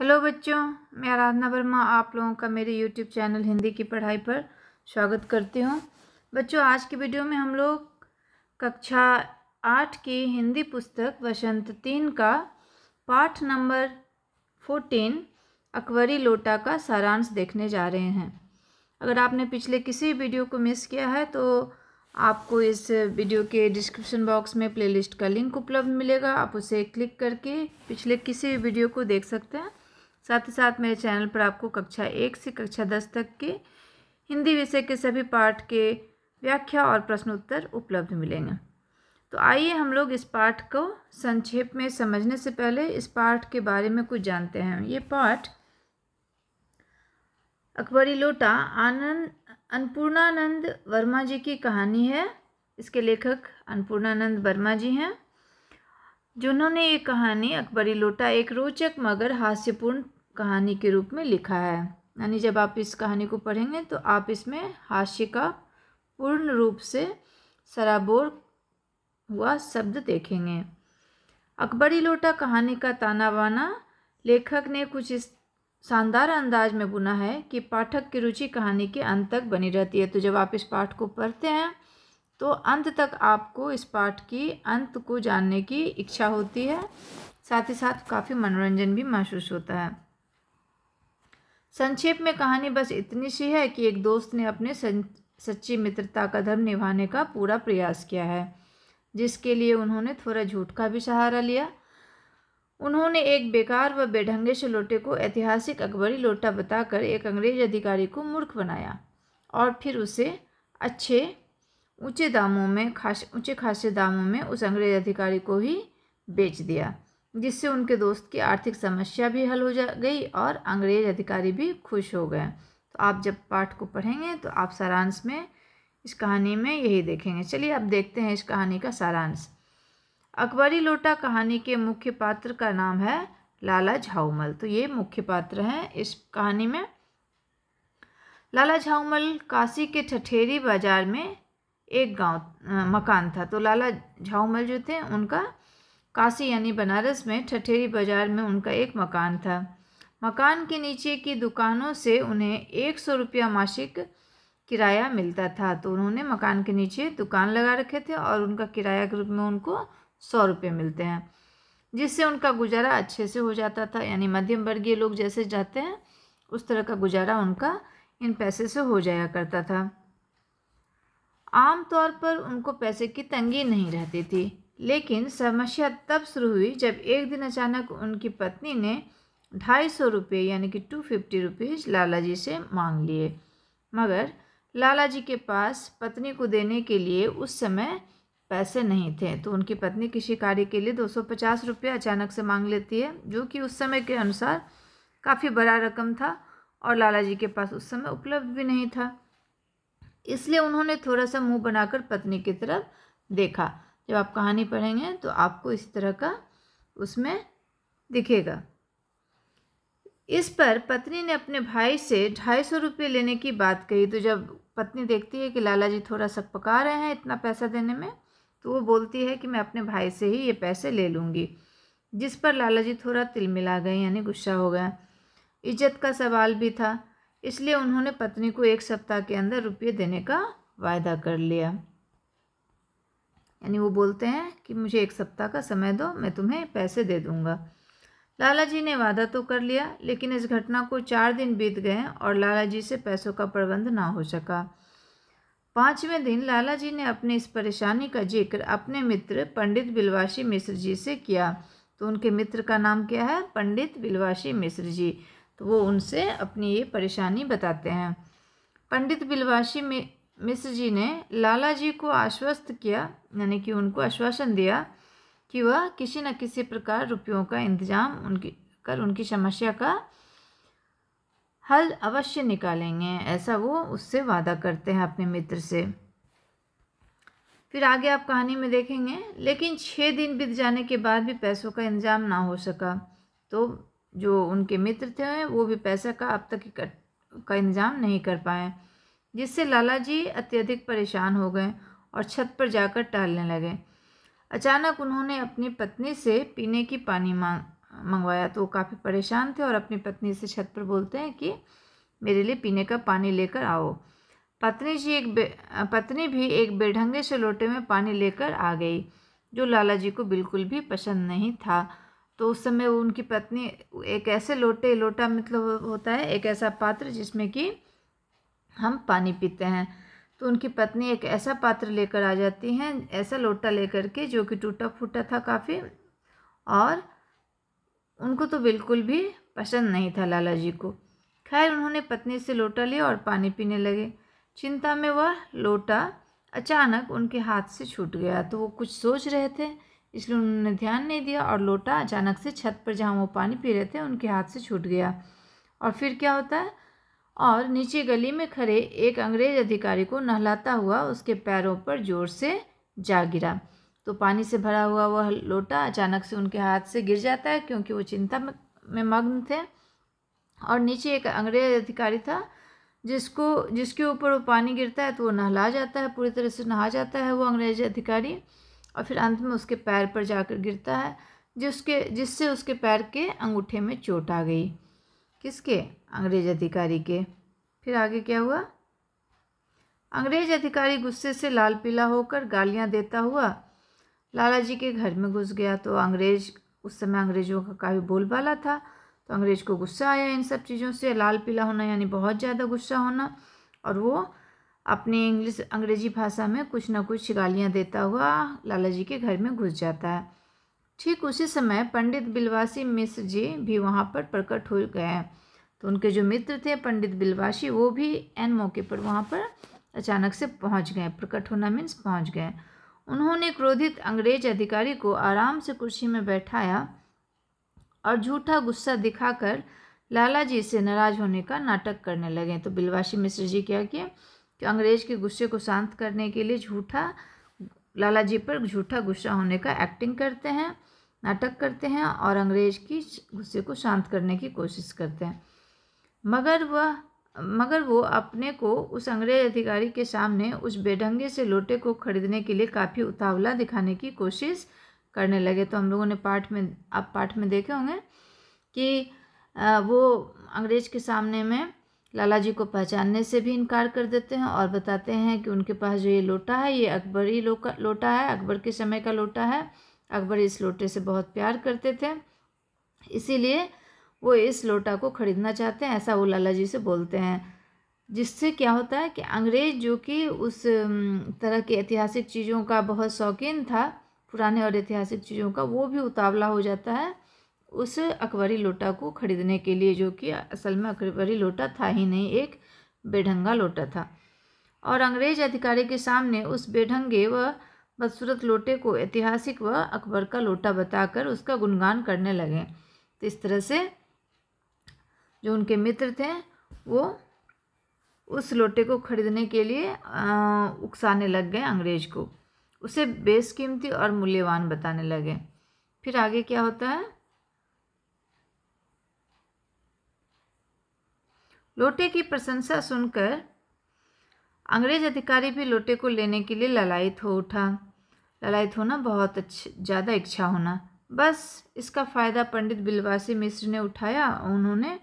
hello बच्चों मैं आराधना वर्मा आप लोगों का मेरे यूट्यूब चैनल हिंदी की पढ़ाई पर स्वागत करती हूँ बच्चों आज की वीडियो में हम लोग कक्षा आठ की हिंदी पुस्तक वसंत तीन का पाठ नंबर फोर्टीन अकबरी लोटा का सारांश देखने जा रहे हैं अगर आपने पिछले किसी वीडियो को मिस किया है तो आपको इस वीडियो के डिस्क्रिप्शन बॉक्स में प्लेलिस्ट का लिंक उपलब्ध मिलेगा आप उसे क्लिक करके पिछले किसी वीडियो को देख सकते हैं साथ ही साथ मेरे चैनल पर आपको कक्षा एक से कक्षा दस तक के हिंदी विषय के सभी पाठ के व्याख्या और प्रश्नोत्तर उपलब्ध मिलेंगे तो आइए हम लोग इस पाठ को संक्षेप में समझने से पहले इस पाठ के बारे में कुछ जानते हैं ये पाठ अकबरी लोटा आनंद अन्नपूर्णानंद वर्मा जी की कहानी है इसके लेखक अन्नपूर्णानंद वर्मा जी हैं जिन्होंने ये कहानी अकबरी लोटा एक रोचक मगर हास्यपूर्ण कहानी के रूप में लिखा है यानी जब आप इस कहानी को पढ़ेंगे तो आप इसमें हास्य का पूर्ण रूप से सराबोर हुआ शब्द देखेंगे अकबरी लोटा कहानी का ताना बाना लेखक ने कुछ इस शानदार अंदाज में बुना है कि पाठक की रुचि कहानी के अंत तक बनी रहती है तो जब आप इस पाठ को पढ़ते हैं तो अंत तक आपको इस पाठ की अंत को जानने की इच्छा होती है साथ ही साथ काफ़ी मनोरंजन भी महसूस होता है संक्षेप में कहानी बस इतनी सी है कि एक दोस्त ने अपने सच्ची मित्रता का धर्म निभाने का पूरा प्रयास किया है जिसके लिए उन्होंने थोड़ा झूठ का भी सहारा लिया उन्होंने एक बेकार व बेढंगे से लोटे को ऐतिहासिक अकबरी लोटा बताकर एक अंग्रेज अधिकारी को मूर्ख बनाया और फिर उसे अच्छे ऊंचे दामों में खास ऊंचे खासे दामों में उस अंग्रेज अधिकारी को ही बेच दिया जिससे उनके दोस्त की आर्थिक समस्या भी हल हो जा गई और अंग्रेज अधिकारी भी खुश हो गए तो आप जब पाठ को पढ़ेंगे तो आप सारांश में इस कहानी में यही देखेंगे चलिए अब देखते हैं इस कहानी का सारांश अकबरी लोटा कहानी के मुख्य पात्र का नाम है लाला झाऊमल तो ये मुख्य पात्र हैं इस कहानी में लाला झाऊमल काशी के ठठेरी बाजार में एक गांव मकान था तो लाला झाऊमल जो थे उनका काशी यानी बनारस में ठठेरी बाज़ार में उनका एक मकान था मकान के नीचे की दुकानों से उन्हें एक सौ रुपया मासिक किराया मिलता था तो उन्होंने मकान के नीचे दुकान लगा रखे थे और उनका किराया के रूप में उनको सौ रुपये मिलते हैं जिससे उनका गुजारा अच्छे से हो जाता था यानी मध्यम वर्गीय लोग जैसे जाते हैं उस तरह का गुजारा उनका इन पैसे से हो जाया करता था आम तौर पर उनको पैसे की तंगी नहीं रहती थी लेकिन समस्या तब शुरू हुई जब एक दिन अचानक उनकी पत्नी ने ढाई सौ रुपये यानी कि two fifty rupees Lala ji से मांग लिए मगर लाला जी के पास पत्नी को देने के लिए उस समय पैसे नहीं थे तो उनकी पत्नी किसी कार्य के लिए दो सौ पचास रुपये अचानक से मांग लेती है जो कि उस समय के अनुसार काफ़ी बड़ा रकम था और लाला जी के पास उस समय उपलब्ध भी नहीं था इसलिए उन्होंने थोड़ा सा मुंह बनाकर पत्नी की तरफ देखा जब आप कहानी पढ़ेंगे तो आपको इस तरह का उसमें दिखेगा इस पर पत्नी ने अपने भाई से ढाई सौ रुपये लेने की बात कही तो जब पत्नी देखती है कि लाला जी थोड़ा सा पका रहे हैं इतना पैसा देने में तो वो बोलती है कि मैं अपने भाई से ही ये पैसे ले लूँगी जिस पर लाला जी थोड़ा तिल मिला गए यानी गुस्सा हो गया इज्जत का सवाल भी था इसलिए उन्होंने पत्नी को एक सप्ताह के अंदर रुपये देने का वायदा कर लिया यानी वो बोलते हैं कि मुझे एक सप्ताह का समय दो मैं तुम्हें पैसे दे दूँगा लाला जी ने वादा तो कर लिया लेकिन इस घटना को चार दिन बीत गए और लाला जी से पैसों का प्रबंध ना हो सका पाँचवें दिन लाला जी ने अपने इस परेशानी का जिक्र अपने मित्र पंडित बिलवाशी मिश्र जी से किया तो उनके मित्र का नाम क्या है पंडित बिलवाशी मिश्र जी तो वो उनसे अपनी ये परेशानी बताते हैं पंडित बिलवाशी मिस जी ने लाला जी को आश्वस्त किया यानी कि उनको आश्वासन दिया कि वह किसी न किसी प्रकार रुपयों का इंतजाम उनकी कर उनकी समस्या का हल अवश्य निकालेंगे ऐसा वो उससे वादा करते हैं अपने मित्र से फिर आगे आप कहानी में देखेंगे लेकिन छः दिन बीत जाने के बाद भी पैसों का इंतजाम ना हो सका तो जो उनके मित्र थे वो भी पैसा का अब तक का इंतजाम नहीं कर पाए जिससे लाला जी अत्यधिक परेशान हो गए और छत पर जाकर टहलने लगे अचानक उन्होंने अपनी पत्नी से पीने की पानी मांग मंगवाया तो वो काफ़ी परेशान थे और अपनी पत्नी से छत पर बोलते हैं कि मेरे लिए पीने का पानी लेकर आओ पत्नी जी एक पत्नी भी एक बेढंगे से लोटे में पानी लेकर आ गई जो लाला जी को बिल्कुल भी पसंद नहीं था तो उस समय वो उनकी पत्नी एक ऐसे लोटे लोटा मतलब होता है एक ऐसा पात्र जिसमें कि हम पानी पीते हैं तो उनकी पत्नी एक ऐसा पात्र लेकर आ जाती हैं ऐसा लोटा लेकर के जो कि टूटा फूटा था काफ़ी और उनको तो बिल्कुल भी पसंद नहीं था लाला जी को खैर उन्होंने पत्नी से लोटा लिया और पानी पीने लगे चिंता में वह लोटा अचानक उनके हाथ से छूट गया तो वो कुछ सोच रहे थे इसलिए उन्होंने ध्यान नहीं दिया और लोटा अचानक से छत पर जहाँ वो पानी पी रहे थे उनके हाथ से छूट गया और फिर क्या होता है और नीचे गली में खड़े एक अंग्रेज अधिकारी को नहलाता हुआ उसके पैरों पर जोर से जा गिरा तो पानी से भरा हुआ वह लोटा अचानक से उनके हाथ से गिर जाता है क्योंकि वो चिंता में मग्न थे और नीचे एक अंग्रेज अधिकारी था जिसको जिसके ऊपर वो पानी गिरता है तो वो नहला जाता है पूरी तरह से नहा जाता है वो अंग्रेज अधिकारी और फिर अंत में उसके पैर पर जाकर गिरता है जिसके जिससे उसके पैर के अंगूठे में चोट आ गई किसके अंग्रेज अधिकारी के फिर आगे क्या हुआ अंग्रेज अधिकारी गुस्से से लाल पीला होकर गालियां देता हुआ लाला जी के घर में घुस गया तो अंग्रेज उस समय अंग्रेज़ों का काफ़ी बोलबाला था तो अंग्रेज को गुस्सा आया इन सब चीज़ों से लाल पीला होना यानी बहुत ज़्यादा गुस्सा होना और वो अपनी इंग्लिश अंग्रेजी भाषा में कुछ ना कुछ गालियाँ देता हुआ लाला जी के घर में घुस जाता है ठीक उसी समय पंडित बिलवासी मिश्र जी भी वहाँ पर प्रकट हो गए तो उनके जो मित्र थे पंडित बिलवासी वो भी एन मौके पर वहाँ पर अचानक से पहुँच गए प्रकट होना मीन्स पहुँच गए उन्होंने क्रोधित अंग्रेज अधिकारी को आराम से कुर्सी में बैठाया और झूठा गुस्सा दिखाकर लाला जी से नाराज होने का नाटक करने लगे तो बिलवासी मिश्र जी क्या किए कि अंग्रेज के गुस्से को शांत करने के लिए झूठा लाला जी पर झूठा गुस्सा होने का एक्टिंग करते हैं नाटक करते हैं और अंग्रेज की गुस्से को शांत करने की कोशिश करते हैं मगर वह मगर वो अपने को उस अंग्रेज अधिकारी के सामने उस बेढंगे से लोटे को खरीदने के लिए काफ़ी उतावला दिखाने की कोशिश करने लगे तो हम लोगों ने पाठ में आप पाठ में देखे होंगे कि वो अंग्रेज के सामने में लाला जी को पहचानने से भी इनकार कर देते हैं और बताते हैं कि उनके पास जो ये लोटा है ये अकबरी लोटा है अकबर के समय का लोटा है अकबर इस लोटे से बहुत प्यार करते थे इसीलिए वो इस लोटा को ख़रीदना चाहते हैं ऐसा वो लाला जी से बोलते हैं जिससे क्या होता है कि अंग्रेज़ जो कि उस तरह के ऐतिहासिक चीज़ों का बहुत शौकीन था पुराने और ऐतिहासिक चीज़ों का वो भी उतावला हो जाता है उस अकबरी लोटा को ख़रीदने के लिए जो कि असल में अकबरी लोटा था ही नहीं एक बेढंगा लोटा था और अंग्रेज अधिकारी के सामने उस बेढंगे व बदसूरत लोटे को ऐतिहासिक व अकबर का लोटा बताकर उसका गुणगान करने लगे तो इस तरह से जो उनके मित्र थे वो उस लोटे को ख़रीदने के लिए उकसाने लग गए अंग्रेज को उसे बेशकीमती और मूल्यवान बताने लगे फिर आगे क्या होता है लोटे की प्रशंसा सुनकर अंग्रेज अधिकारी भी लोटे को लेने के लिए ललायत हो उठा ललायत होना बहुत अच्छी ज़्यादा इच्छा होना बस इसका फ़ायदा पंडित बिलवासी मिश्र ने उठाया उन्होंने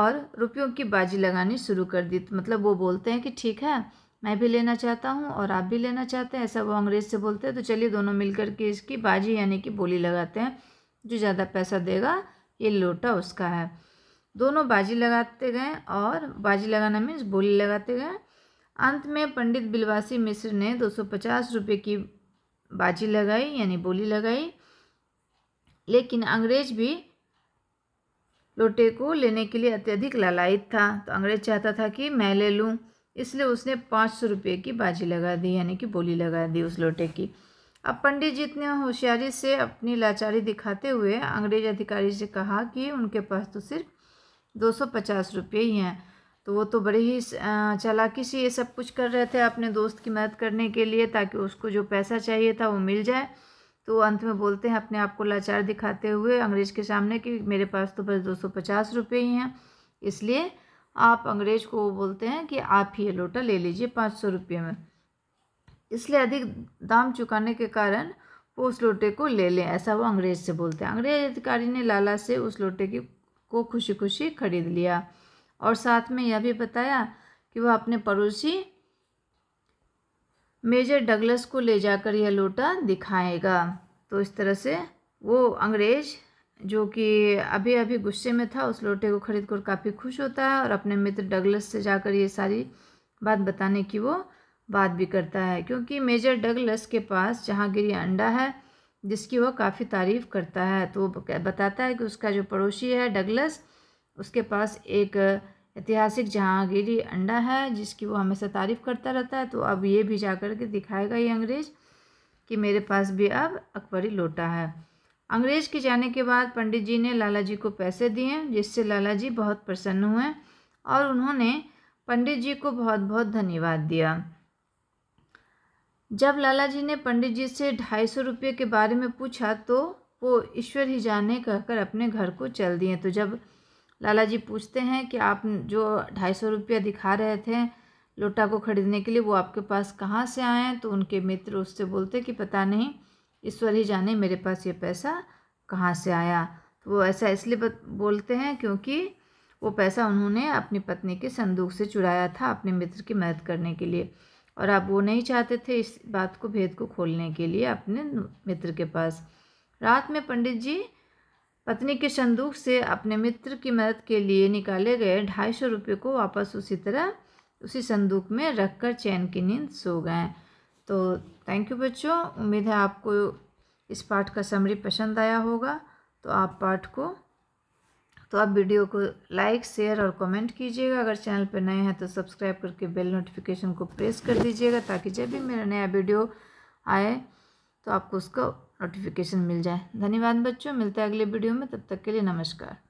और रुपयों की बाजी लगानी शुरू कर दी मतलब वो बोलते हैं कि ठीक है मैं भी लेना चाहता हूँ और आप भी लेना चाहते हैं ऐसा वो अंग्रेज से बोलते हैं तो चलिए दोनों मिलकर के इसकी बाजी यानी कि बोली लगाते हैं जो ज़्यादा पैसा देगा ये लोटा उसका है दोनों बाजी लगाते गए और बाजी लगाना मीन्स बोली लगाते गए अंत में पंडित बिलवासी मिश्र ने दो सौ पचास रुपये की बाजी लगाई यानी बोली लगाई लेकिन अंग्रेज भी लोटे को लेने के लिए अत्यधिक ललायित था तो अंग्रेज चाहता था कि मैं ले लूँ इसलिए उसने पाँच सौ रुपये की बाजी लगा दी यानी कि बोली लगा दी उस लोटे की अब पंडित जी इतने होशियारी से अपनी लाचारी दिखाते हुए अंग्रेज अधिकारी से कहा कि उनके पास तो सिर्फ दो सौ पचास रुपये ही हैं तो वो तो बड़े ही चालाकी से ये सब कुछ कर रहे थे अपने दोस्त की मदद करने के लिए ताकि उसको जो पैसा चाहिए था वो मिल जाए तो अंत में बोलते हैं अपने आप को लाचार दिखाते हुए अंग्रेज़ के सामने कि मेरे पास तो बस दो सौ पचास रुपये ही हैं इसलिए आप अंग्रेज़ को बोलते हैं कि आप ही ये लोटा ले लीजिए पाँच सौ रुपये में इसलिए अधिक दाम चुकाने के कारण वो उस लोटे को ले लें ऐसा वो अंग्रेज़ से बोलते हैं अंग्रेज अधिकारी ने लाला से उस लोटे की को खुशी खुशी खरीद लिया और साथ में यह भी बताया कि वह अपने पड़ोसी मेजर डगलस को ले जाकर यह लोटा दिखाएगा तो इस तरह से वो अंग्रेज जो कि अभी अभी गुस्से में था उस लोटे को खरीद कर काफ़ी खुश होता है और अपने मित्र डगलस से जाकर ये सारी बात बताने की वो बात भी करता है क्योंकि मेजर डगलस के पास जहांगीरी अंडा है जिसकी वह काफ़ी तारीफ़ करता है तो बताता है कि उसका जो पड़ोसी है डगलस उसके पास एक ऐतिहासिक जहांगीरी अंडा है जिसकी वो हमेशा तारीफ़ करता रहता है तो अब ये भी जा कर के दिखाएगा ये अंग्रेज़ कि मेरे पास भी अब अकबरी लोटा है अंग्रेज़ के जाने के बाद पंडित जी ने लाला जी को पैसे दिए जिससे लाला जी बहुत प्रसन्न हुए और उन्होंने पंडित जी को बहुत बहुत धन्यवाद दिया जब लाला जी ने पंडित जी से ढाई सौ रुपये के बारे में पूछा तो वो ईश्वर ही जाने कहकर अपने घर को चल दिए तो जब लाला जी पूछते हैं कि आप जो ढाई सौ रुपया दिखा रहे थे लोटा को ख़रीदने के लिए वो आपके पास कहाँ से आए तो उनके मित्र उससे बोलते कि पता नहीं ईश्वर ही जाने मेरे पास ये पैसा कहाँ से आया तो वो ऐसा इसलिए बोलते हैं क्योंकि वो पैसा उन्होंने अपनी पत्नी के संदूक से चुराया था अपने मित्र की मदद करने के लिए और आप वो नहीं चाहते थे इस बात को भेद को खोलने के लिए अपने मित्र के पास रात में पंडित जी पत्नी के संदूक से अपने मित्र की मदद के लिए निकाले गए ढाई सौ रुपये को वापस उसी तरह उसी संदूक में रखकर चैन की नींद सो गए तो थैंक यू बच्चों उम्मीद है आपको इस पाठ का समरी पसंद आया होगा तो आप पाठ को तो आप वीडियो को लाइक शेयर और कमेंट कीजिएगा अगर चैनल पर नए हैं तो सब्सक्राइब करके बेल नोटिफिकेशन को प्रेस कर दीजिएगा ताकि जब भी मेरा नया वीडियो आए तो आपको उसका नोटिफिकेशन मिल जाए धन्यवाद बच्चों मिलते हैं अगले वीडियो में तब तक के लिए नमस्कार